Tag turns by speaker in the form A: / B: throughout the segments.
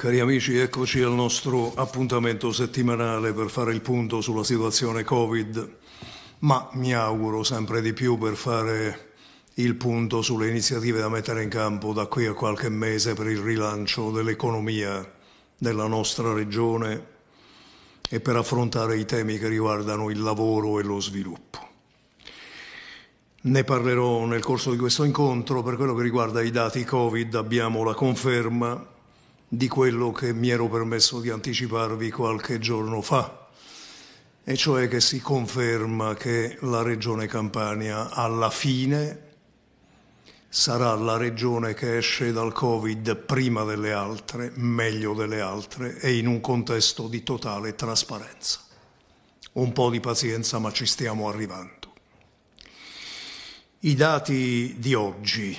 A: Cari amici, eccoci al nostro appuntamento settimanale per fare il punto sulla situazione Covid, ma mi auguro sempre di più per fare il punto sulle iniziative da mettere in campo da qui a qualche mese per il rilancio dell'economia della nostra regione e per affrontare i temi che riguardano il lavoro e lo sviluppo. Ne parlerò nel corso di questo incontro. Per quello che riguarda i dati Covid abbiamo la conferma di quello che mi ero permesso di anticiparvi qualche giorno fa, e cioè che si conferma che la regione Campania alla fine sarà la regione che esce dal Covid prima delle altre, meglio delle altre e in un contesto di totale trasparenza. Un po' di pazienza ma ci stiamo arrivando. I dati di oggi.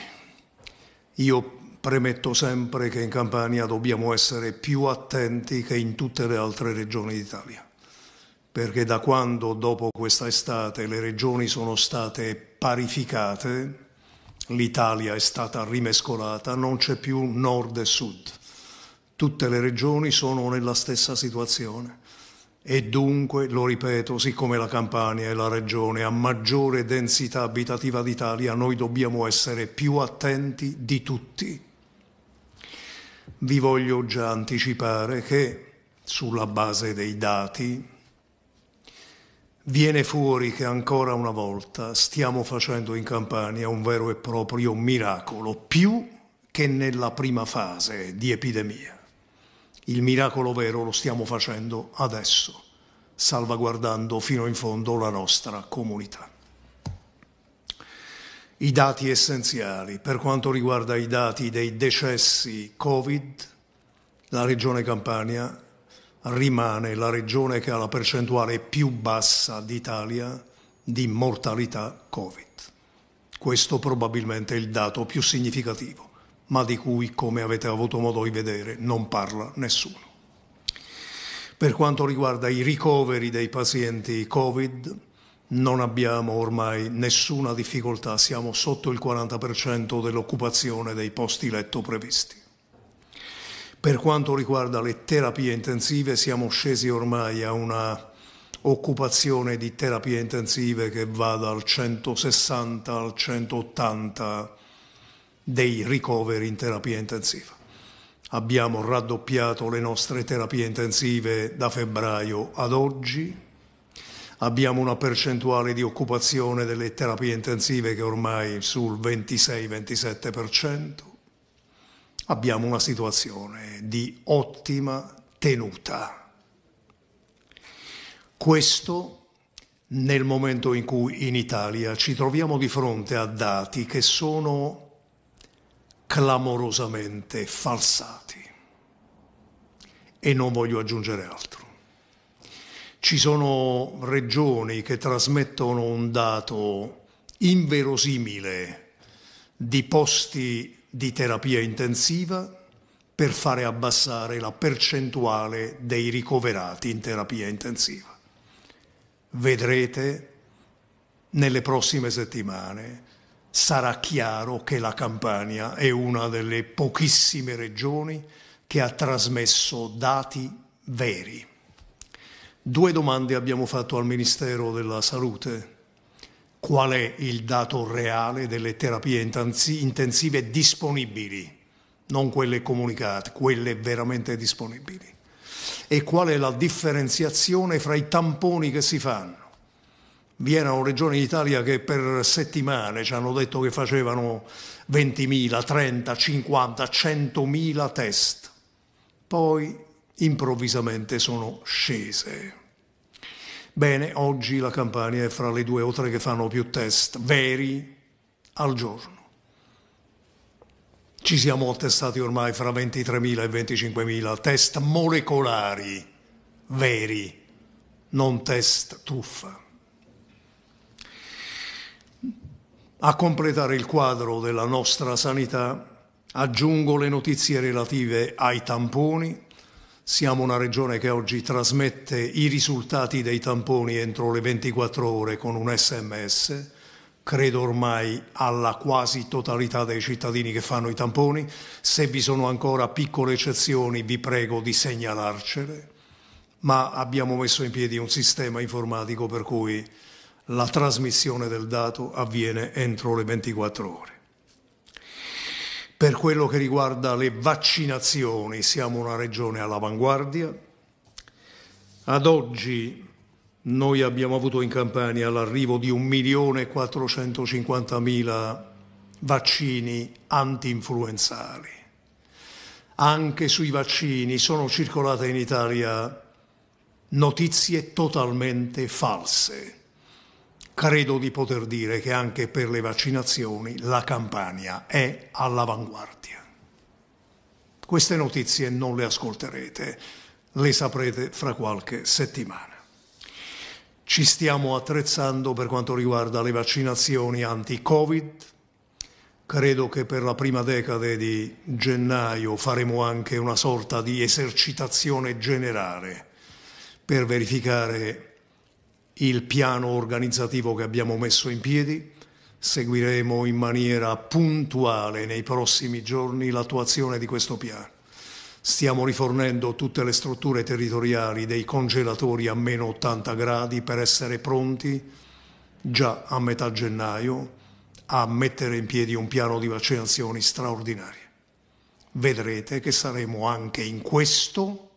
A: Io Premetto sempre che in Campania dobbiamo essere più attenti che in tutte le altre regioni d'Italia, perché da quando dopo questa estate le regioni sono state parificate, l'Italia è stata rimescolata, non c'è più nord e sud. Tutte le regioni sono nella stessa situazione e dunque, lo ripeto, siccome la Campania è la regione a maggiore densità abitativa d'Italia, noi dobbiamo essere più attenti di tutti. Vi voglio già anticipare che, sulla base dei dati, viene fuori che ancora una volta stiamo facendo in Campania un vero e proprio miracolo, più che nella prima fase di epidemia. Il miracolo vero lo stiamo facendo adesso, salvaguardando fino in fondo la nostra comunità i dati essenziali. Per quanto riguarda i dati dei decessi Covid, la regione Campania rimane la regione che ha la percentuale più bassa d'Italia di mortalità Covid. Questo probabilmente è il dato più significativo, ma di cui, come avete avuto modo di vedere, non parla nessuno. Per quanto riguarda i ricoveri dei pazienti Covid, non abbiamo ormai nessuna difficoltà, siamo sotto il 40% dell'occupazione dei posti letto previsti. Per quanto riguarda le terapie intensive siamo scesi ormai a una occupazione di terapie intensive che va dal 160 al 180 dei ricoveri in terapia intensiva. Abbiamo raddoppiato le nostre terapie intensive da febbraio ad oggi, abbiamo una percentuale di occupazione delle terapie intensive che ormai è sul 26-27%, abbiamo una situazione di ottima tenuta. Questo nel momento in cui in Italia ci troviamo di fronte a dati che sono clamorosamente falsati. E non voglio aggiungere altro. Ci sono regioni che trasmettono un dato inverosimile di posti di terapia intensiva per fare abbassare la percentuale dei ricoverati in terapia intensiva. Vedrete nelle prossime settimane sarà chiaro che la Campania è una delle pochissime regioni che ha trasmesso dati veri. Due domande abbiamo fatto al Ministero della Salute. Qual è il dato reale delle terapie intensive disponibili? Non quelle comunicate, quelle veramente disponibili. E qual è la differenziazione fra i tamponi che si fanno? vi erano regioni d'Italia che per settimane ci hanno detto che facevano 20.000, 30, 50, 100.000 test, poi improvvisamente sono scese. Bene, oggi la Campania è fra le due o tre che fanno più test veri al giorno. Ci siamo attestati ormai fra 23.000 e 25.000 test molecolari veri, non test truffa. A completare il quadro della nostra sanità aggiungo le notizie relative ai tamponi, siamo una regione che oggi trasmette i risultati dei tamponi entro le 24 ore con un sms, credo ormai alla quasi totalità dei cittadini che fanno i tamponi. Se vi sono ancora piccole eccezioni vi prego di segnalarcele, ma abbiamo messo in piedi un sistema informatico per cui la trasmissione del dato avviene entro le 24 ore. Per quello che riguarda le vaccinazioni siamo una regione all'avanguardia. Ad oggi noi abbiamo avuto in Campania l'arrivo di 1.450.000 vaccini anti-influenzali. Anche sui vaccini sono circolate in Italia notizie totalmente false credo di poter dire che anche per le vaccinazioni la Campania è all'avanguardia. Queste notizie non le ascolterete, le saprete fra qualche settimana. Ci stiamo attrezzando per quanto riguarda le vaccinazioni anti-Covid. Credo che per la prima decade di gennaio faremo anche una sorta di esercitazione generale per verificare il piano organizzativo che abbiamo messo in piedi, seguiremo in maniera puntuale nei prossimi giorni l'attuazione di questo piano. Stiamo rifornendo tutte le strutture territoriali dei congelatori a meno 80 gradi per essere pronti già a metà gennaio a mettere in piedi un piano di vaccinazioni straordinario. Vedrete che saremo anche in questo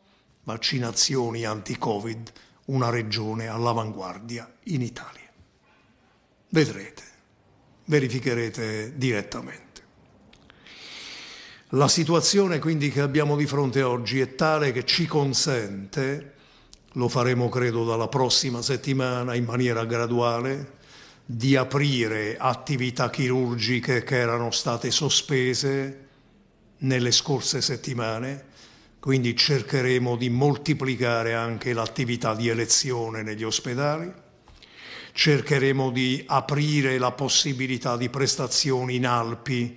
A: vaccinazioni anti-Covid una regione all'avanguardia in Italia. Vedrete, verificherete direttamente. La situazione quindi che abbiamo di fronte oggi è tale che ci consente, lo faremo credo dalla prossima settimana in maniera graduale, di aprire attività chirurgiche che erano state sospese nelle scorse settimane quindi cercheremo di moltiplicare anche l'attività di elezione negli ospedali, cercheremo di aprire la possibilità di prestazioni in alpi,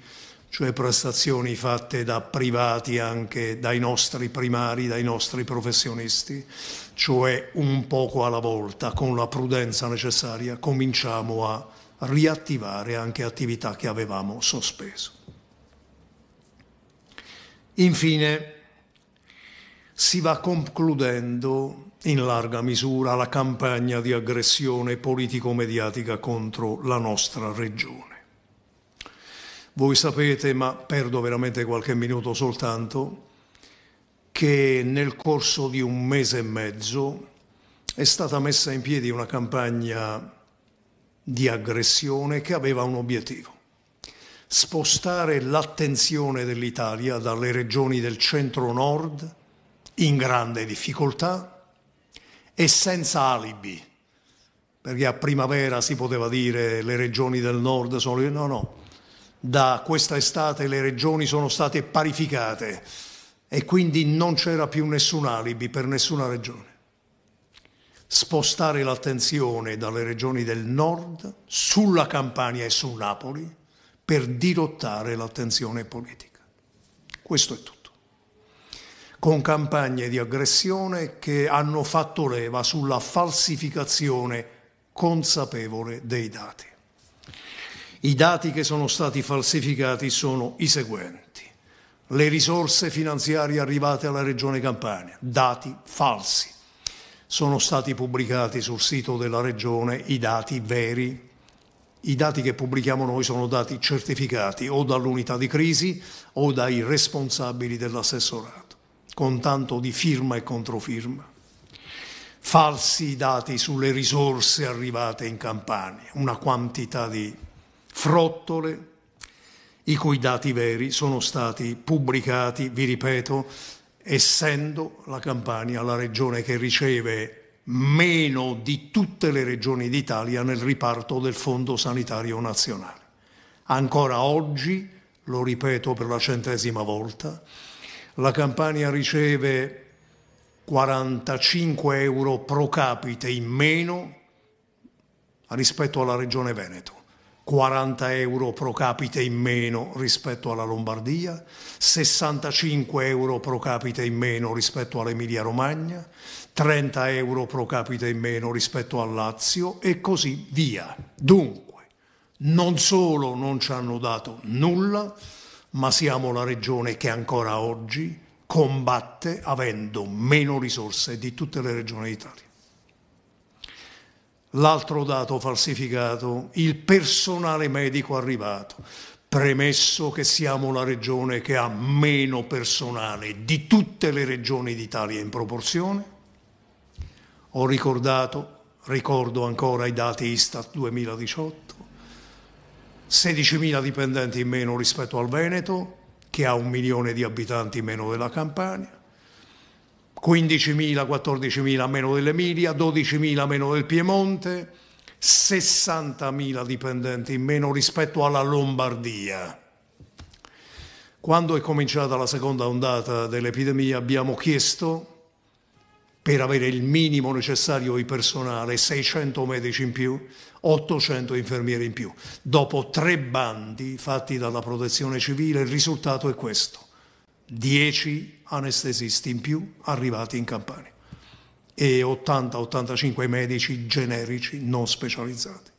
A: cioè prestazioni fatte da privati anche dai nostri primari, dai nostri professionisti, cioè un poco alla volta, con la prudenza necessaria, cominciamo a riattivare anche attività che avevamo sospeso. Infine, si va concludendo in larga misura la campagna di aggressione politico-mediatica contro la nostra regione. Voi sapete, ma perdo veramente qualche minuto soltanto, che nel corso di un mese e mezzo è stata messa in piedi una campagna di aggressione che aveva un obiettivo, spostare l'attenzione dell'Italia dalle regioni del centro-nord in grande difficoltà e senza alibi, perché a primavera si poteva dire le regioni del nord sono... No, no, da questa estate le regioni sono state parificate e quindi non c'era più nessun alibi per nessuna regione. Spostare l'attenzione dalle regioni del nord sulla Campania e su Napoli per dirottare l'attenzione politica. Questo è tutto con campagne di aggressione che hanno fatto leva sulla falsificazione consapevole dei dati. I dati che sono stati falsificati sono i seguenti. Le risorse finanziarie arrivate alla Regione Campania, dati falsi. Sono stati pubblicati sul sito della Regione i dati veri. I dati che pubblichiamo noi sono dati certificati o dall'unità di crisi o dai responsabili dell'assessorato con tanto di firma e controfirma. Falsi dati sulle risorse arrivate in Campania, una quantità di frottole, i cui dati veri sono stati pubblicati, vi ripeto, essendo la Campania la regione che riceve meno di tutte le regioni d'Italia nel riparto del Fondo Sanitario Nazionale. Ancora oggi, lo ripeto per la centesima volta, la Campania riceve 45 euro pro capite in meno rispetto alla Regione Veneto, 40 euro pro capite in meno rispetto alla Lombardia, 65 euro pro capite in meno rispetto all'Emilia Romagna, 30 euro pro capite in meno rispetto al Lazio e così via. Dunque, non solo non ci hanno dato nulla, ma siamo la regione che ancora oggi combatte avendo meno risorse di tutte le regioni d'Italia. L'altro dato falsificato, il personale medico arrivato, premesso che siamo la regione che ha meno personale di tutte le regioni d'Italia in proporzione, ho ricordato, ricordo ancora i dati Istat 2018, 16.000 dipendenti in meno rispetto al Veneto, che ha un milione di abitanti in meno della Campania, 15.000, 14.000 meno dell'Emilia, 12.000 meno del Piemonte, 60.000 dipendenti in meno rispetto alla Lombardia. Quando è cominciata la seconda ondata dell'epidemia abbiamo chiesto per avere il minimo necessario di personale, 600 medici in più, 800 infermieri in più. Dopo tre bandi fatti dalla protezione civile il risultato è questo, 10 anestesisti in più arrivati in Campania e 80-85 medici generici non specializzati,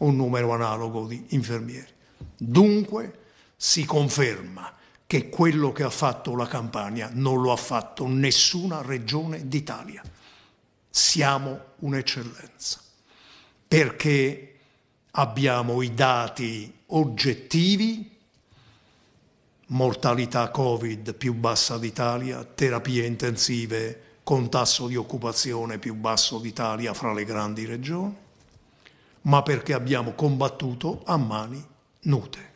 A: un numero analogo di infermieri. Dunque si conferma che quello che ha fatto la Campania non lo ha fatto nessuna regione d'Italia. Siamo un'eccellenza, perché abbiamo i dati oggettivi, mortalità Covid più bassa d'Italia, terapie intensive con tasso di occupazione più basso d'Italia fra le grandi regioni, ma perché abbiamo combattuto a mani nute.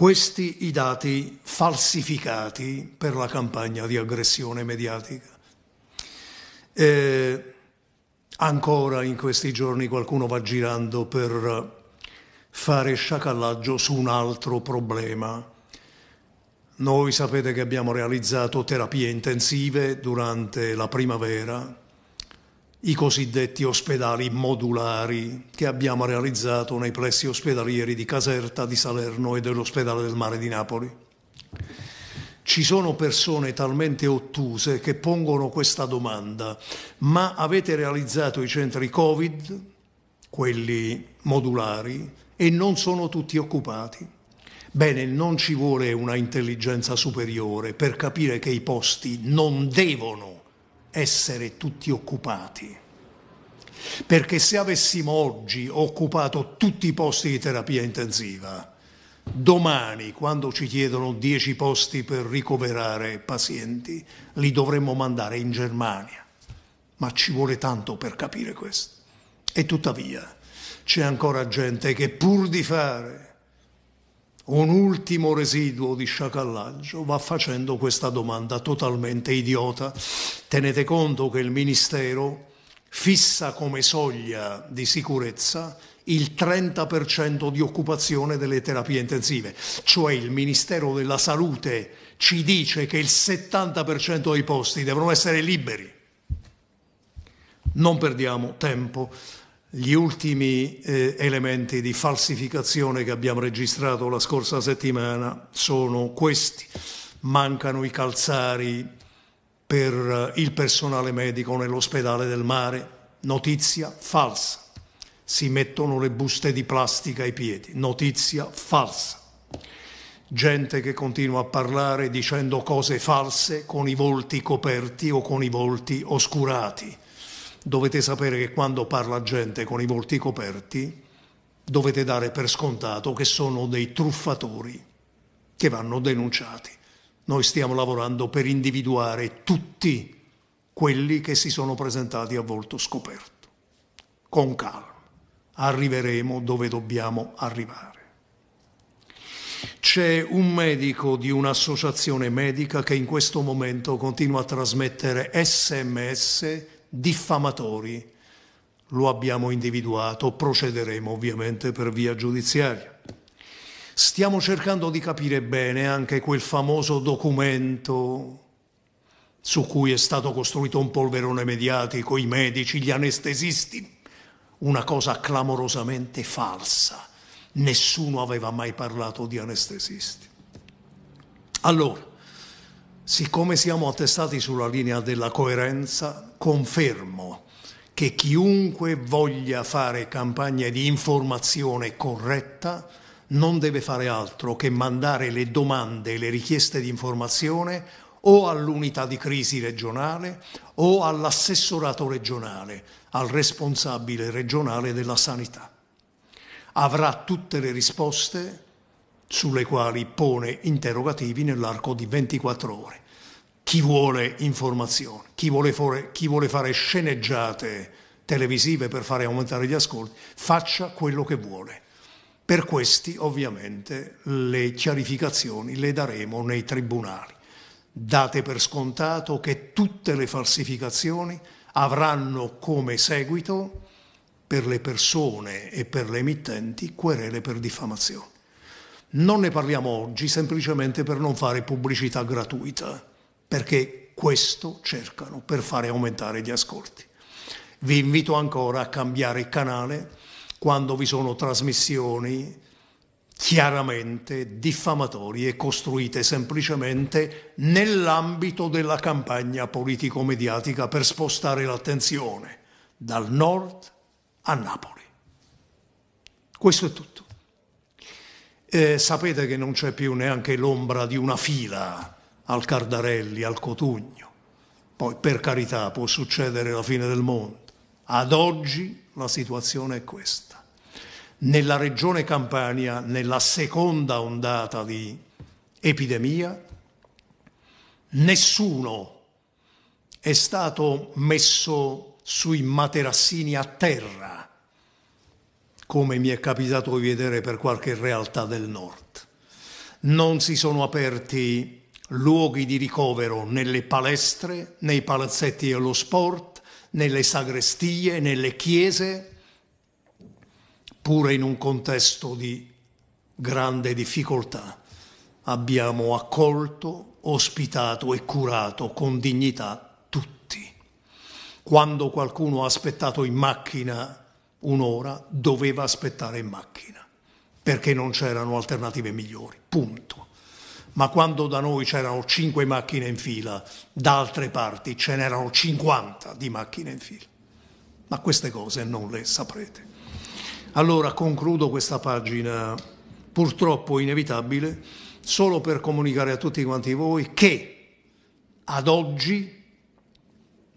A: Questi i dati falsificati per la campagna di aggressione mediatica. E eh, ancora in questi giorni qualcuno va girando per fare sciacallaggio su un altro problema. Noi sapete che abbiamo realizzato terapie intensive durante la primavera i cosiddetti ospedali modulari che abbiamo realizzato nei pressi ospedalieri di Caserta, di Salerno e dell'ospedale del mare di Napoli. Ci sono persone talmente ottuse che pongono questa domanda, ma avete realizzato i centri Covid, quelli modulari, e non sono tutti occupati? Bene, non ci vuole una intelligenza superiore per capire che i posti non devono essere tutti occupati. Perché se avessimo oggi occupato tutti i posti di terapia intensiva, domani, quando ci chiedono 10 posti per ricoverare pazienti, li dovremmo mandare in Germania. Ma ci vuole tanto per capire questo. E tuttavia c'è ancora gente che pur di fare un ultimo residuo di sciacallaggio va facendo questa domanda totalmente idiota. Tenete conto che il Ministero fissa come soglia di sicurezza il 30% di occupazione delle terapie intensive, cioè il Ministero della Salute ci dice che il 70% dei posti devono essere liberi. Non perdiamo tempo gli ultimi eh, elementi di falsificazione che abbiamo registrato la scorsa settimana sono questi. Mancano i calzari per eh, il personale medico nell'ospedale del mare, notizia falsa. Si mettono le buste di plastica ai piedi, notizia falsa. Gente che continua a parlare dicendo cose false con i volti coperti o con i volti oscurati dovete sapere che quando parla gente con i volti coperti, dovete dare per scontato che sono dei truffatori che vanno denunciati. Noi stiamo lavorando per individuare tutti quelli che si sono presentati a volto scoperto. Con calma arriveremo dove dobbiamo arrivare. C'è un medico di un'associazione medica che in questo momento continua a trasmettere sms diffamatori, lo abbiamo individuato, procederemo ovviamente per via giudiziaria. Stiamo cercando di capire bene anche quel famoso documento su cui è stato costruito un polverone mediatico, i medici, gli anestesisti, una cosa clamorosamente falsa. Nessuno aveva mai parlato di anestesisti. Allora, Siccome siamo attestati sulla linea della coerenza, confermo che chiunque voglia fare campagne di informazione corretta non deve fare altro che mandare le domande e le richieste di informazione o all'unità di crisi regionale o all'assessorato regionale, al responsabile regionale della sanità. Avrà tutte le risposte sulle quali pone interrogativi nell'arco di 24 ore. Chi vuole informazioni, chi vuole, fare, chi vuole fare sceneggiate televisive per fare aumentare gli ascolti, faccia quello che vuole. Per questi ovviamente le chiarificazioni le daremo nei tribunali. Date per scontato che tutte le falsificazioni avranno come seguito per le persone e per le emittenti querele per diffamazione. Non ne parliamo oggi semplicemente per non fare pubblicità gratuita, perché questo cercano per fare aumentare gli ascolti. Vi invito ancora a cambiare canale quando vi sono trasmissioni chiaramente diffamatorie costruite semplicemente nell'ambito della campagna politico-mediatica per spostare l'attenzione dal nord a Napoli. Questo è tutto. Eh, sapete che non c'è più neanche l'ombra di una fila al Cardarelli, al Cotugno. Poi, per carità, può succedere la fine del mondo. Ad oggi la situazione è questa. Nella regione Campania, nella seconda ondata di epidemia, nessuno è stato messo sui materassini a terra come mi è capitato di vedere per qualche realtà del nord. Non si sono aperti luoghi di ricovero nelle palestre, nei palazzetti dello sport, nelle sagrestie, nelle chiese, pure in un contesto di grande difficoltà. Abbiamo accolto, ospitato e curato con dignità tutti. Quando qualcuno ha aspettato in macchina un'ora doveva aspettare in macchina perché non c'erano alternative migliori, punto. Ma quando da noi c'erano cinque macchine in fila, da altre parti ce n'erano 50 di macchine in fila. Ma queste cose non le saprete. Allora concludo questa pagina purtroppo inevitabile solo per comunicare a tutti quanti voi che ad oggi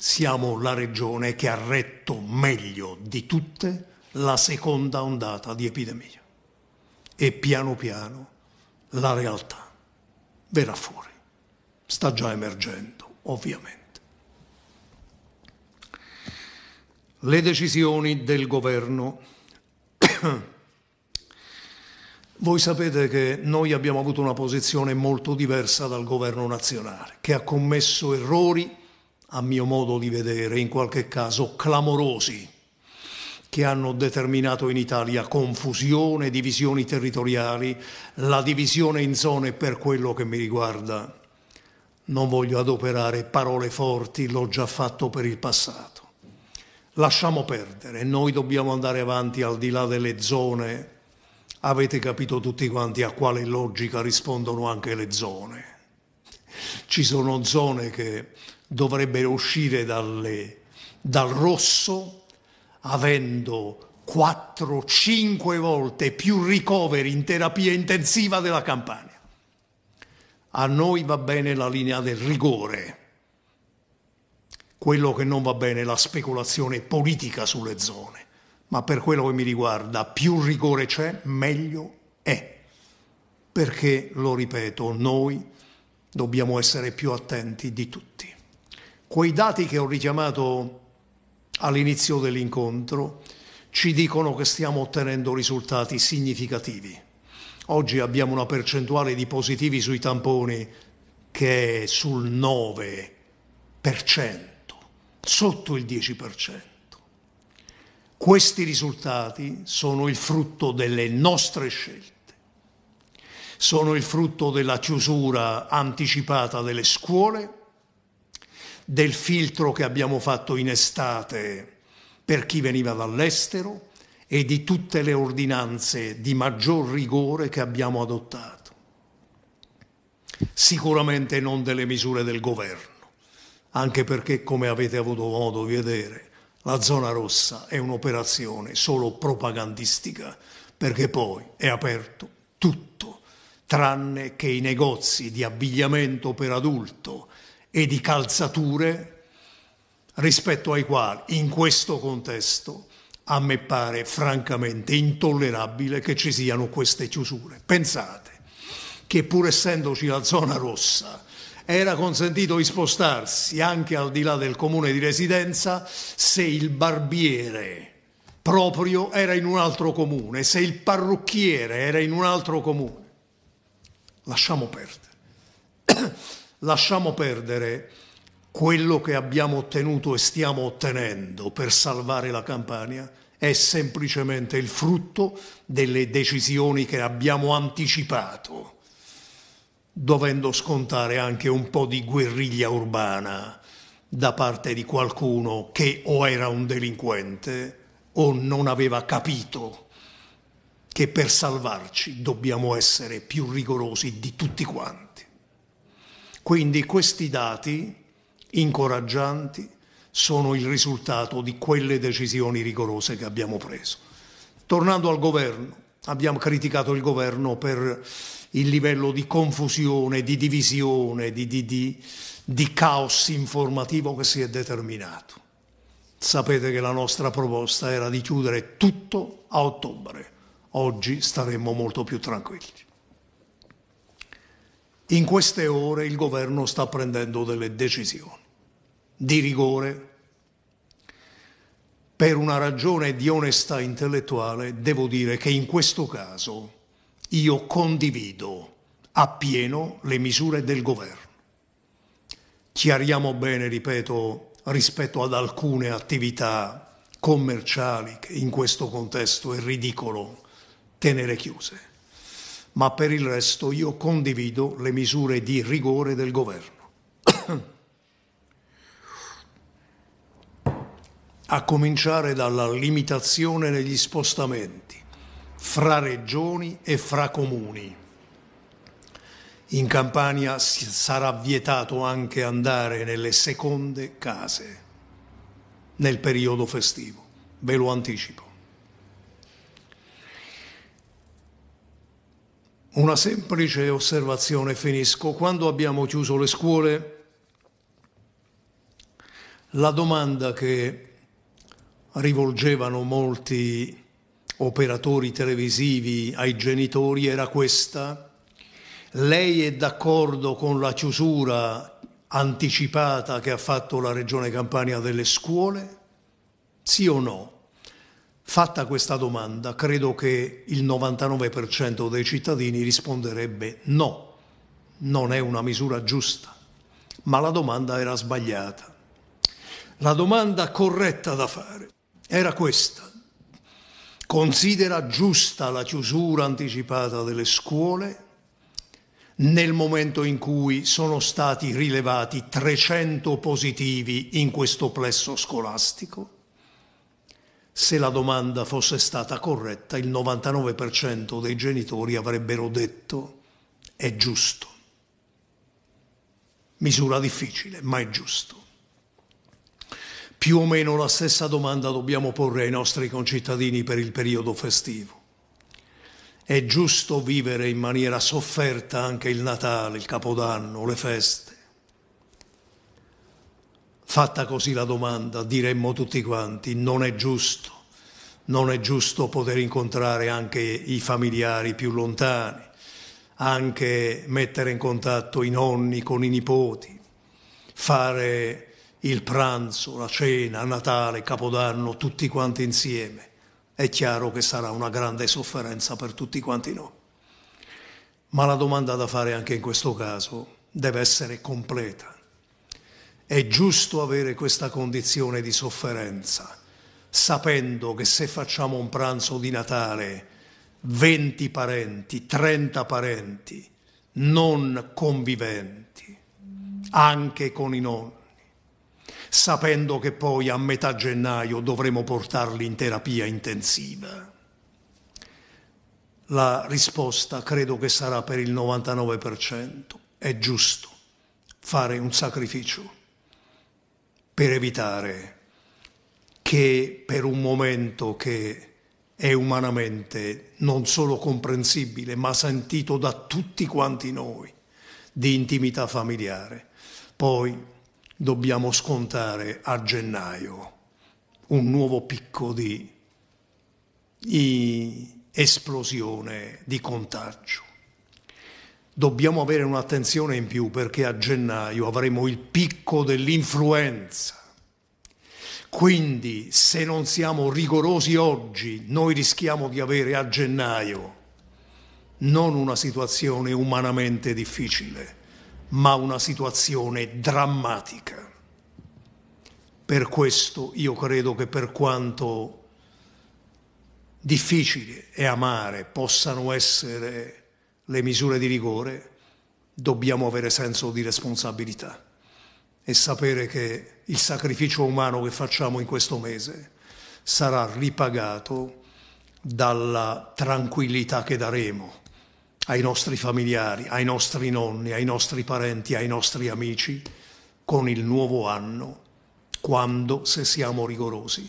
A: siamo la regione che ha retto meglio di tutte la seconda ondata di epidemia. E piano piano la realtà verrà fuori. Sta già emergendo, ovviamente. Le decisioni del governo. Voi sapete che noi abbiamo avuto una posizione molto diversa dal governo nazionale, che ha commesso errori a mio modo di vedere, in qualche caso clamorosi, che hanno determinato in Italia confusione, divisioni territoriali, la divisione in zone per quello che mi riguarda. Non voglio adoperare parole forti, l'ho già fatto per il passato. Lasciamo perdere, noi dobbiamo andare avanti al di là delle zone. Avete capito tutti quanti a quale logica rispondono anche le zone. Ci sono zone che dovrebbero uscire dalle, dal rosso avendo 4-5 volte più ricoveri in terapia intensiva della Campania. A noi va bene la linea del rigore, quello che non va bene è la speculazione politica sulle zone, ma per quello che mi riguarda più rigore c'è, meglio è, perché, lo ripeto, noi dobbiamo essere più attenti di tutti. Quei dati che ho richiamato all'inizio dell'incontro ci dicono che stiamo ottenendo risultati significativi. Oggi abbiamo una percentuale di positivi sui tamponi che è sul 9%, sotto il 10%. Questi risultati sono il frutto delle nostre scelte, sono il frutto della chiusura anticipata delle scuole, del filtro che abbiamo fatto in estate per chi veniva dall'estero e di tutte le ordinanze di maggior rigore che abbiamo adottato. Sicuramente non delle misure del governo, anche perché, come avete avuto modo di vedere, la zona rossa è un'operazione solo propagandistica, perché poi è aperto tutto, tranne che i negozi di abbigliamento per adulto, e di calzature rispetto ai quali in questo contesto a me pare francamente intollerabile che ci siano queste chiusure. Pensate che pur essendoci la zona rossa era consentito di spostarsi anche al di là del comune di residenza se il barbiere proprio era in un altro comune, se il parrucchiere era in un altro comune. Lasciamo perdere lasciamo perdere quello che abbiamo ottenuto e stiamo ottenendo per salvare la Campania è semplicemente il frutto delle decisioni che abbiamo anticipato, dovendo scontare anche un po' di guerriglia urbana da parte di qualcuno che o era un delinquente o non aveva capito che per salvarci dobbiamo essere più rigorosi di tutti quanti. Quindi questi dati incoraggianti sono il risultato di quelle decisioni rigorose che abbiamo preso. Tornando al governo, abbiamo criticato il governo per il livello di confusione, di divisione, di, di, di, di caos informativo che si è determinato. Sapete che la nostra proposta era di chiudere tutto a ottobre. Oggi staremmo molto più tranquilli. In queste ore il governo sta prendendo delle decisioni di rigore. Per una ragione di onestà intellettuale devo dire che in questo caso io condivido appieno le misure del governo. Chiariamo bene, ripeto, rispetto ad alcune attività commerciali che in questo contesto è ridicolo tenere chiuse ma per il resto io condivido le misure di rigore del governo. a cominciare dalla limitazione negli spostamenti fra regioni e fra comuni. In Campania sarà vietato anche andare nelle seconde case nel periodo festivo, ve lo anticipo. Una semplice osservazione finisco. Quando abbiamo chiuso le scuole, la domanda che rivolgevano molti operatori televisivi ai genitori era questa. Lei è d'accordo con la chiusura anticipata che ha fatto la Regione Campania delle scuole? Sì o no? Fatta questa domanda, credo che il 99% dei cittadini risponderebbe no, non è una misura giusta, ma la domanda era sbagliata. La domanda corretta da fare era questa. Considera giusta la chiusura anticipata delle scuole nel momento in cui sono stati rilevati 300 positivi in questo plesso scolastico? Se la domanda fosse stata corretta, il 99% dei genitori avrebbero detto è giusto. Misura difficile, ma è giusto. Più o meno la stessa domanda dobbiamo porre ai nostri concittadini per il periodo festivo. È giusto vivere in maniera sofferta anche il Natale, il Capodanno, le feste Fatta così la domanda, diremmo tutti quanti, non è giusto, non è giusto poter incontrare anche i familiari più lontani, anche mettere in contatto i nonni con i nipoti, fare il pranzo, la cena, Natale, Capodanno, tutti quanti insieme. È chiaro che sarà una grande sofferenza per tutti quanti noi. Ma la domanda da fare anche in questo caso deve essere completa. È giusto avere questa condizione di sofferenza, sapendo che se facciamo un pranzo di Natale, 20 parenti, 30 parenti, non conviventi, anche con i nonni, sapendo che poi a metà gennaio dovremo portarli in terapia intensiva. La risposta credo che sarà per il 99%, è giusto fare un sacrificio per evitare che per un momento che è umanamente non solo comprensibile, ma sentito da tutti quanti noi, di intimità familiare, poi dobbiamo scontare a gennaio un nuovo picco di, di esplosione di contagio dobbiamo avere un'attenzione in più perché a gennaio avremo il picco dell'influenza. Quindi se non siamo rigorosi oggi, noi rischiamo di avere a gennaio non una situazione umanamente difficile, ma una situazione drammatica. Per questo io credo che per quanto difficili e amare possano essere le misure di rigore, dobbiamo avere senso di responsabilità e sapere che il sacrificio umano che facciamo in questo mese sarà ripagato dalla tranquillità che daremo ai nostri familiari, ai nostri nonni, ai nostri parenti, ai nostri amici con il nuovo anno, quando, se siamo rigorosi,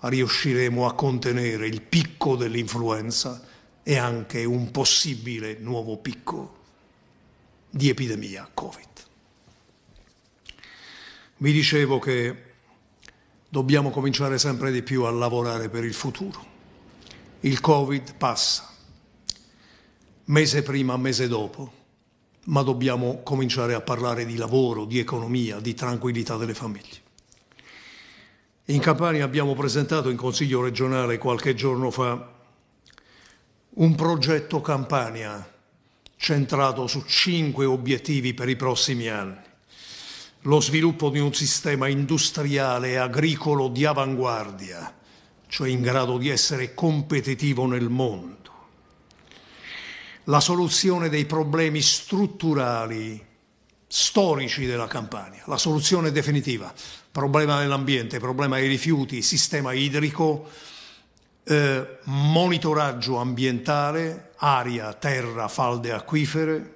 A: riusciremo a contenere il picco dell'influenza e anche un possibile nuovo picco di epidemia Covid. Vi dicevo che dobbiamo cominciare sempre di più a lavorare per il futuro. Il Covid passa, mese prima, mese dopo, ma dobbiamo cominciare a parlare di lavoro, di economia, di tranquillità delle famiglie. In Campania abbiamo presentato in Consiglio regionale qualche giorno fa un progetto Campania centrato su cinque obiettivi per i prossimi anni. Lo sviluppo di un sistema industriale e agricolo di avanguardia, cioè in grado di essere competitivo nel mondo. La soluzione dei problemi strutturali, storici della Campania, la soluzione definitiva, problema dell'ambiente, problema dei rifiuti, sistema idrico, eh, monitoraggio ambientale, aria, terra, falde acquifere,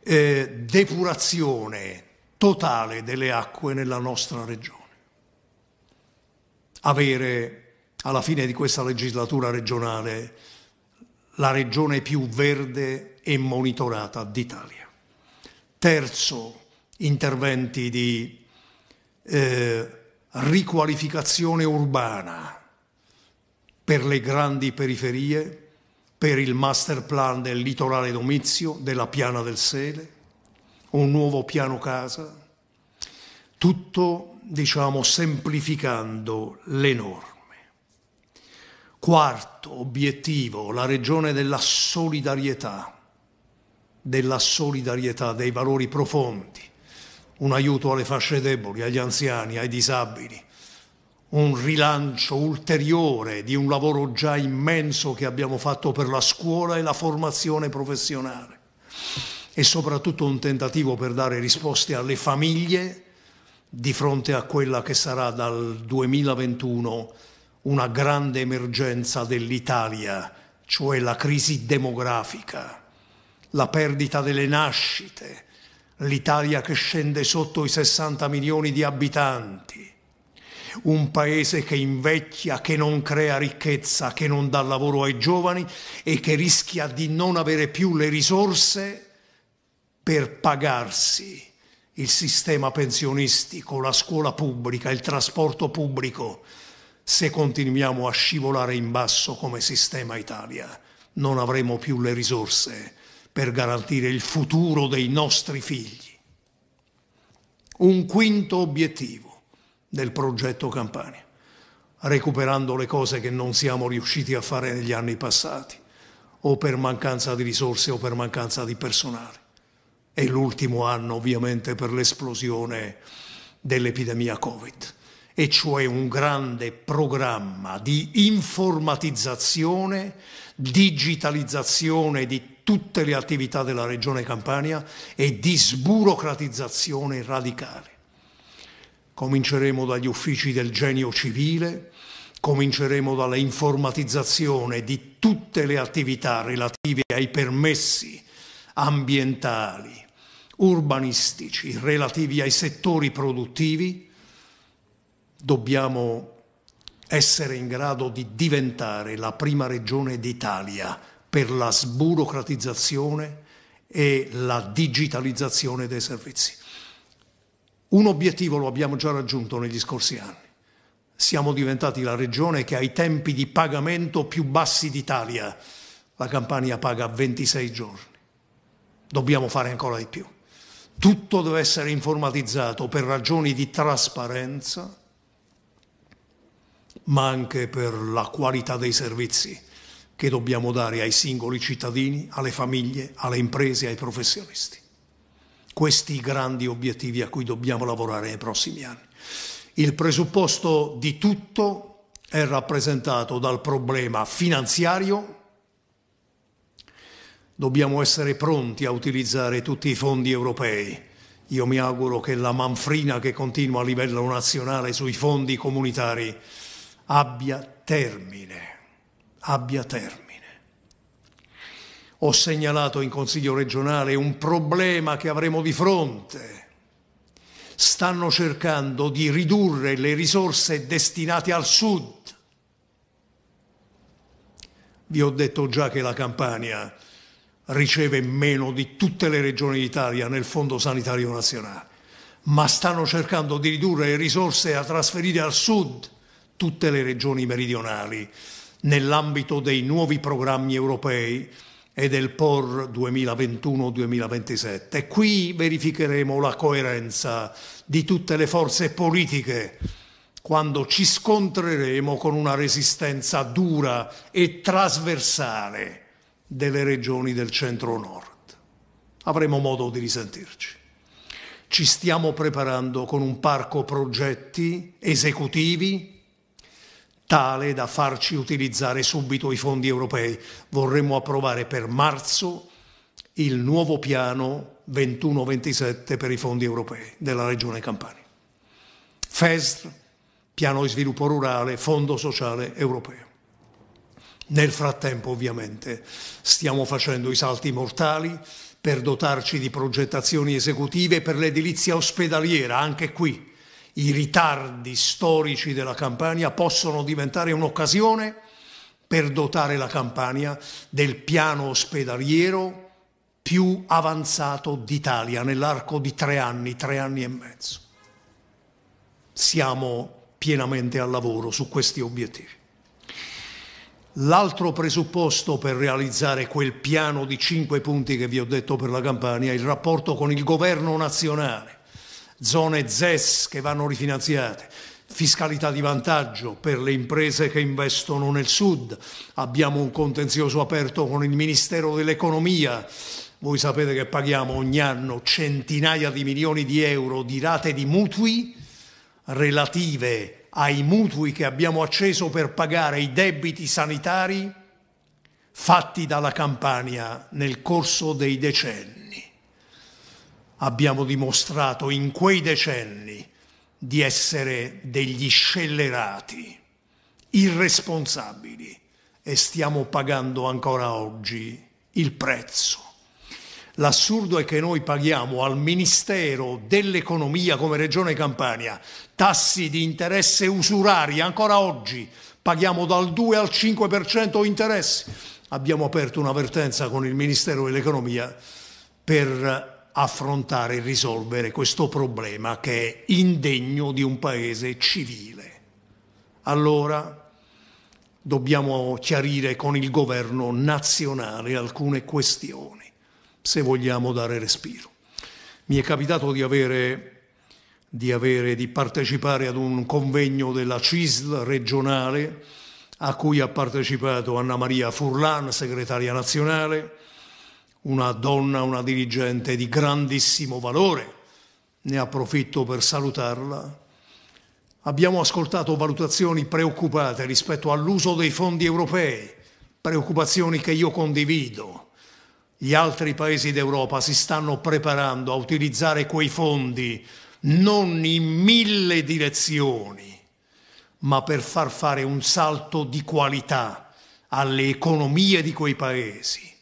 A: eh, depurazione totale delle acque nella nostra regione. Avere alla fine di questa legislatura regionale la regione più verde e monitorata d'Italia. Terzo, interventi di eh, riqualificazione urbana, per le grandi periferie, per il master plan del litorale domizio, della piana del Sele, un nuovo piano casa, tutto diciamo semplificando le norme. Quarto obiettivo, la regione della solidarietà, della solidarietà, dei valori profondi, un aiuto alle fasce deboli, agli anziani, ai disabili, un rilancio ulteriore di un lavoro già immenso che abbiamo fatto per la scuola e la formazione professionale e soprattutto un tentativo per dare risposte alle famiglie di fronte a quella che sarà dal 2021 una grande emergenza dell'Italia, cioè la crisi demografica, la perdita delle nascite, l'Italia che scende sotto i 60 milioni di abitanti un paese che invecchia, che non crea ricchezza, che non dà lavoro ai giovani e che rischia di non avere più le risorse per pagarsi il sistema pensionistico, la scuola pubblica, il trasporto pubblico, se continuiamo a scivolare in basso come sistema Italia. Non avremo più le risorse per garantire il futuro dei nostri figli. Un quinto obiettivo del progetto Campania, recuperando le cose che non siamo riusciti a fare negli anni passati, o per mancanza di risorse o per mancanza di personale. E l'ultimo anno ovviamente per l'esplosione dell'epidemia Covid, e cioè un grande programma di informatizzazione, digitalizzazione di tutte le attività della Regione Campania e di sburocratizzazione radicale. Cominceremo dagli uffici del genio civile, cominceremo dalla informatizzazione di tutte le attività relative ai permessi ambientali, urbanistici, relativi ai settori produttivi, dobbiamo essere in grado di diventare la prima regione d'Italia per la sburocratizzazione e la digitalizzazione dei servizi. Un obiettivo lo abbiamo già raggiunto negli scorsi anni. Siamo diventati la regione che ha i tempi di pagamento più bassi d'Italia. La Campania paga 26 giorni. Dobbiamo fare ancora di più. Tutto deve essere informatizzato per ragioni di trasparenza, ma anche per la qualità dei servizi che dobbiamo dare ai singoli cittadini, alle famiglie, alle imprese, ai professionisti questi grandi obiettivi a cui dobbiamo lavorare nei prossimi anni. Il presupposto di tutto è rappresentato dal problema finanziario. Dobbiamo essere pronti a utilizzare tutti i fondi europei. Io mi auguro che la manfrina che continua a livello nazionale sui fondi comunitari abbia termine, abbia termine ho segnalato in Consiglio regionale un problema che avremo di fronte. Stanno cercando di ridurre le risorse destinate al sud. Vi ho detto già che la Campania riceve meno di tutte le regioni d'Italia nel Fondo Sanitario Nazionale, ma stanno cercando di ridurre le risorse a trasferire al sud tutte le regioni meridionali nell'ambito dei nuovi programmi europei e del POR 2021-2027. Qui verificheremo la coerenza di tutte le forze politiche quando ci scontreremo con una resistenza dura e trasversale delle regioni del centro-nord. Avremo modo di risentirci. Ci stiamo preparando con un parco progetti esecutivi tale da farci utilizzare subito i fondi europei. Vorremmo approvare per marzo il nuovo piano 21-27 per i fondi europei della Regione Campania. FESR, piano di sviluppo rurale, Fondo sociale europeo. Nel frattempo ovviamente stiamo facendo i salti mortali per dotarci di progettazioni esecutive per l'edilizia ospedaliera, anche qui i ritardi storici della Campania possono diventare un'occasione per dotare la Campania del piano ospedaliero più avanzato d'Italia nell'arco di tre anni, tre anni e mezzo. Siamo pienamente al lavoro su questi obiettivi. L'altro presupposto per realizzare quel piano di cinque punti che vi ho detto per la Campania è il rapporto con il governo nazionale zone ZES che vanno rifinanziate, fiscalità di vantaggio per le imprese che investono nel sud, abbiamo un contenzioso aperto con il Ministero dell'Economia, voi sapete che paghiamo ogni anno centinaia di milioni di euro di rate di mutui relative ai mutui che abbiamo acceso per pagare i debiti sanitari fatti dalla Campania nel corso dei decenni abbiamo dimostrato in quei decenni di essere degli scellerati, irresponsabili e stiamo pagando ancora oggi il prezzo. L'assurdo è che noi paghiamo al Ministero dell'Economia come Regione Campania tassi di interesse usurari ancora oggi, paghiamo dal 2 al 5% interessi. Abbiamo aperto una vertenza con il Ministero dell'Economia per affrontare e risolvere questo problema che è indegno di un paese civile. Allora dobbiamo chiarire con il governo nazionale alcune questioni se vogliamo dare respiro. Mi è capitato di avere di, avere, di partecipare ad un convegno della CISL regionale a cui ha partecipato Anna Maria Furlan, segretaria nazionale, una donna, una dirigente di grandissimo valore, ne approfitto per salutarla. Abbiamo ascoltato valutazioni preoccupate rispetto all'uso dei fondi europei, preoccupazioni che io condivido. Gli altri paesi d'Europa si stanno preparando a utilizzare quei fondi non in mille direzioni, ma per far fare un salto di qualità alle economie di quei paesi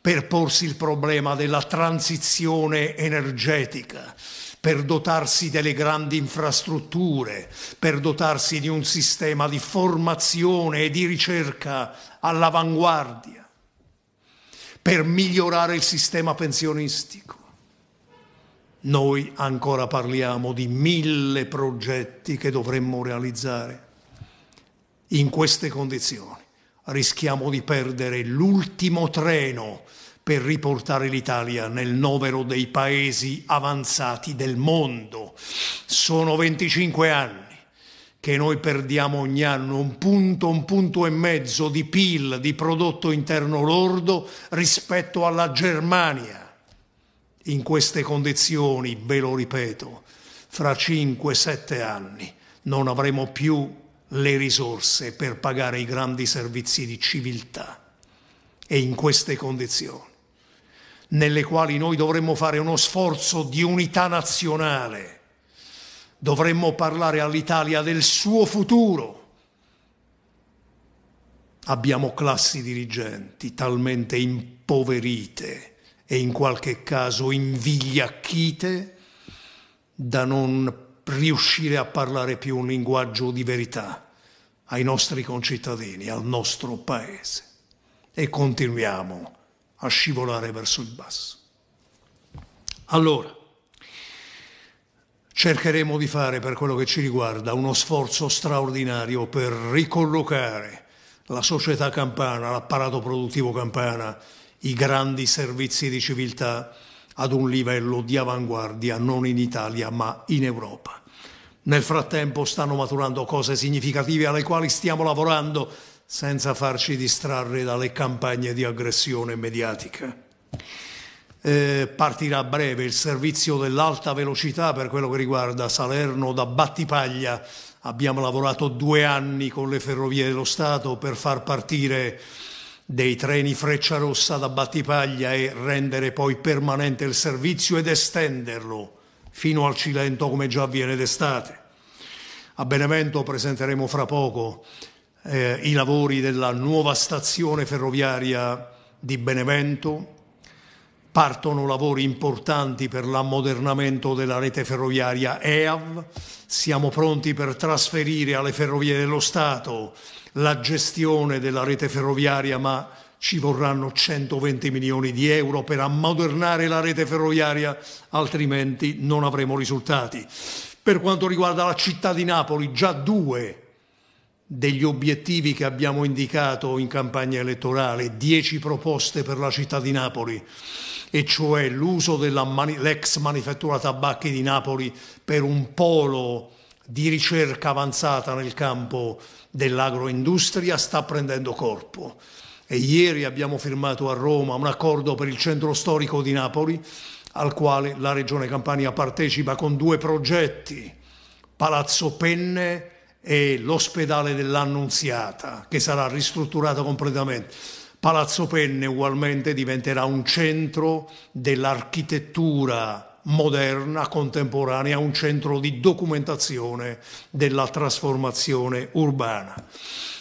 A: per porsi il problema della transizione energetica, per dotarsi delle grandi infrastrutture, per dotarsi di un sistema di formazione e di ricerca all'avanguardia, per migliorare il sistema pensionistico. Noi ancora parliamo di mille progetti che dovremmo realizzare in queste condizioni rischiamo di perdere l'ultimo treno per riportare l'Italia nel novero dei paesi avanzati del mondo. Sono 25 anni che noi perdiamo ogni anno un punto, un punto e mezzo di PIL, di prodotto interno lordo rispetto alla Germania. In queste condizioni, ve lo ripeto, fra 5-7 anni non avremo più le risorse per pagare i grandi servizi di civiltà e in queste condizioni, nelle quali noi dovremmo fare uno sforzo di unità nazionale, dovremmo parlare all'Italia del suo futuro. Abbiamo classi dirigenti talmente impoverite e in qualche caso invigliacchite da non riuscire a parlare più un linguaggio di verità ai nostri concittadini, al nostro paese. E continuiamo a scivolare verso il basso. Allora, cercheremo di fare per quello che ci riguarda uno sforzo straordinario per ricollocare la società campana, l'apparato produttivo campana, i grandi servizi di civiltà, ad un livello di avanguardia non in Italia ma in Europa. Nel frattempo stanno maturando cose significative alle quali stiamo lavorando senza farci distrarre dalle campagne di aggressione mediatica. Eh, partirà a breve il servizio dell'alta velocità per quello che riguarda Salerno da Battipaglia. Abbiamo lavorato due anni con le ferrovie dello Stato per far partire dei treni Freccia Rossa da Battipaglia e rendere poi permanente il servizio ed estenderlo fino al Cilento come già avviene d'estate. A Benevento presenteremo fra poco eh, i lavori della nuova stazione ferroviaria di Benevento Partono lavori importanti per l'ammodernamento della rete ferroviaria EAV, siamo pronti per trasferire alle ferrovie dello Stato la gestione della rete ferroviaria, ma ci vorranno 120 milioni di euro per ammodernare la rete ferroviaria, altrimenti non avremo risultati. Per quanto riguarda la città di Napoli, già due degli obiettivi che abbiamo indicato in campagna elettorale, 10 proposte per la città di Napoli e cioè l'uso dell'ex manifattura tabacchi di Napoli per un polo di ricerca avanzata nel campo dell'agroindustria sta prendendo corpo. E ieri abbiamo firmato a Roma un accordo per il centro storico di Napoli al quale la Regione Campania partecipa con due progetti, Palazzo Penne e l'ospedale dell'Annunziata, che sarà ristrutturato completamente. Palazzo Penne ugualmente diventerà un centro dell'architettura moderna, contemporanea, un centro di documentazione della trasformazione urbana.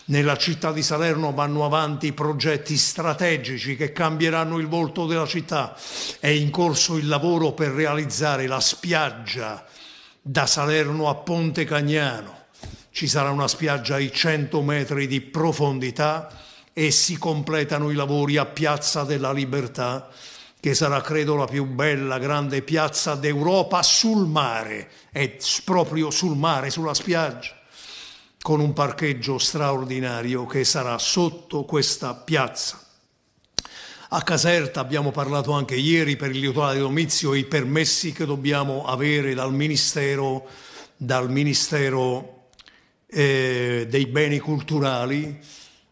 A: Nella città di Salerno vanno avanti progetti strategici che cambieranno il volto della città. È in corso il lavoro per realizzare la spiaggia da Salerno a Ponte Cagnano. Ci sarà una spiaggia ai 100 metri di profondità e si completano i lavori a Piazza della Libertà, che sarà credo la più bella grande piazza d'Europa sul mare, è proprio sul mare, sulla spiaggia, con un parcheggio straordinario che sarà sotto questa piazza. A Caserta abbiamo parlato anche ieri per il litorale di Domizio i permessi che dobbiamo avere dal Ministero, dal ministero eh, dei Beni Culturali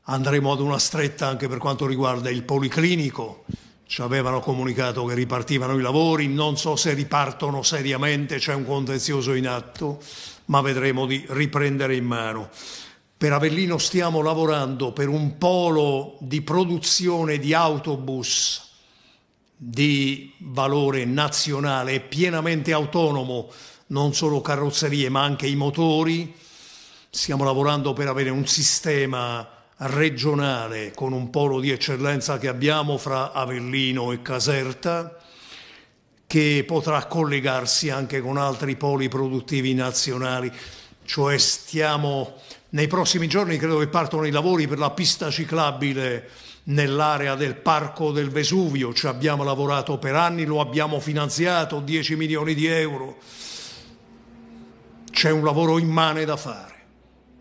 A: andremo ad una stretta anche per quanto riguarda il policlinico. Ci avevano comunicato che ripartivano i lavori, non so se ripartono seriamente, c'è un contenzioso in atto, ma vedremo di riprendere in mano. Per Avellino stiamo lavorando per un polo di produzione di autobus di valore nazionale pienamente autonomo, non solo carrozzerie ma anche i motori. Stiamo lavorando per avere un sistema regionale con un polo di eccellenza che abbiamo fra Avellino e Caserta che potrà collegarsi anche con altri poli produttivi nazionali, cioè stiamo nei prossimi giorni credo che partono i lavori per la pista ciclabile nell'area del Parco del Vesuvio, ci abbiamo lavorato per anni, lo abbiamo finanziato 10 milioni di euro. C'è un lavoro immane da fare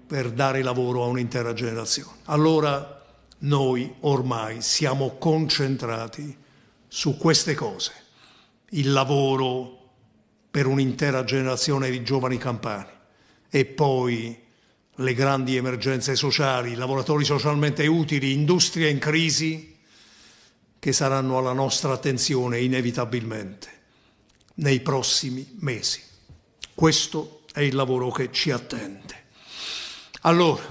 A: per dare lavoro a un'intera generazione. Allora noi ormai siamo concentrati su queste cose, il lavoro per un'intera generazione di giovani campani e poi le grandi emergenze sociali, i lavoratori socialmente utili, industria in crisi, che saranno alla nostra attenzione inevitabilmente nei prossimi mesi. Questo è il lavoro che ci attende. Allora,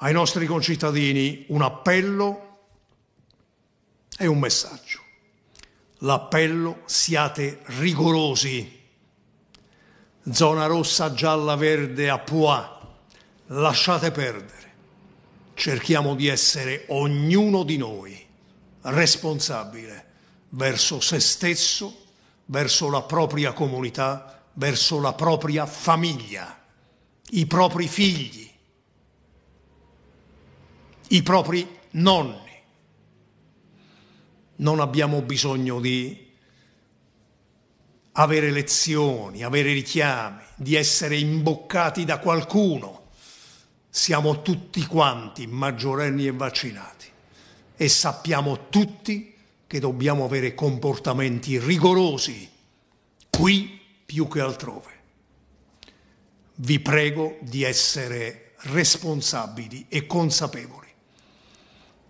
A: ai nostri concittadini un appello e un messaggio. L'appello siate rigorosi. Zona rossa, gialla, verde, a Pua. Lasciate perdere. Cerchiamo di essere ognuno di noi responsabile verso se stesso, verso la propria comunità, verso la propria famiglia i propri figli, i propri nonni. Non abbiamo bisogno di avere lezioni, avere richiami, di essere imboccati da qualcuno. Siamo tutti quanti maggiorenni e vaccinati e sappiamo tutti che dobbiamo avere comportamenti rigorosi qui più che altrove vi prego di essere responsabili e consapevoli,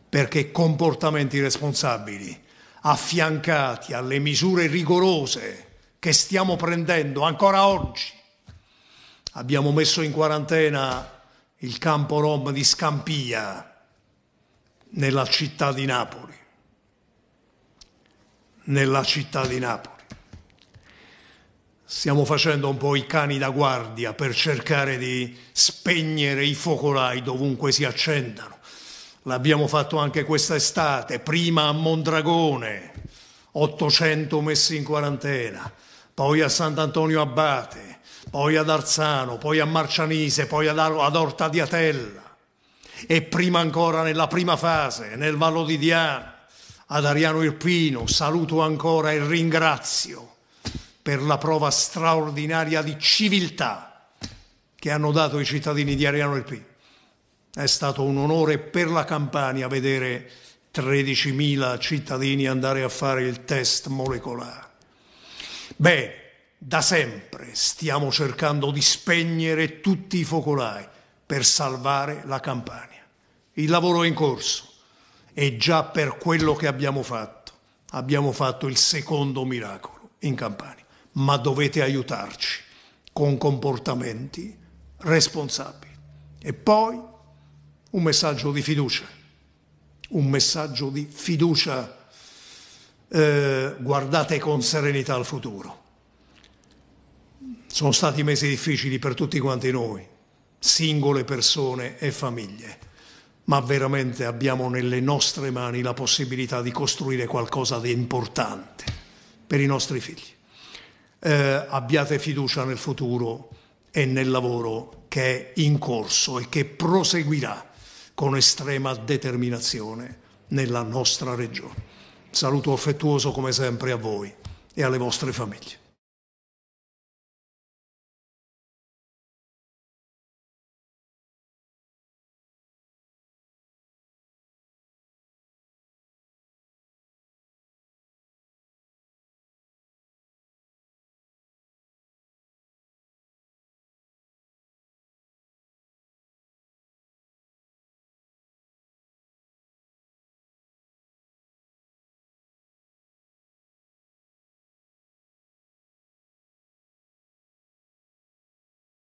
A: perché comportamenti responsabili affiancati alle misure rigorose che stiamo prendendo ancora oggi. Abbiamo messo in quarantena il campo Rom di Scampia nella città di Napoli. Nella città di Napoli stiamo facendo un po' i cani da guardia per cercare di spegnere i focolai dovunque si accendano. L'abbiamo fatto anche quest'estate, prima a Mondragone, 800 messi in quarantena, poi a Sant'Antonio Abbate, poi ad Arzano, poi a Marcianise, poi ad Orta di Atella e prima ancora nella prima fase, nel Vallo di Diana, ad Ariano Irpino, saluto ancora e ringrazio per la prova straordinaria di civiltà che hanno dato i cittadini di Ariano del P. È stato un onore per la Campania vedere 13.000 cittadini andare a fare il test molecolare. Bene, da sempre stiamo cercando di spegnere tutti i focolai per salvare la Campania. Il lavoro è in corso e già per quello che abbiamo fatto, abbiamo fatto il secondo miracolo in Campania ma dovete aiutarci con comportamenti responsabili. E poi un messaggio di fiducia, un messaggio di fiducia. Eh, guardate con serenità al futuro. Sono stati mesi difficili per tutti quanti noi, singole persone e famiglie, ma veramente abbiamo nelle nostre mani la possibilità di costruire qualcosa di importante per i nostri figli eh, abbiate fiducia nel futuro e nel lavoro che è in corso e che proseguirà con estrema determinazione nella nostra regione. Saluto affettuoso come sempre a voi e alle vostre famiglie.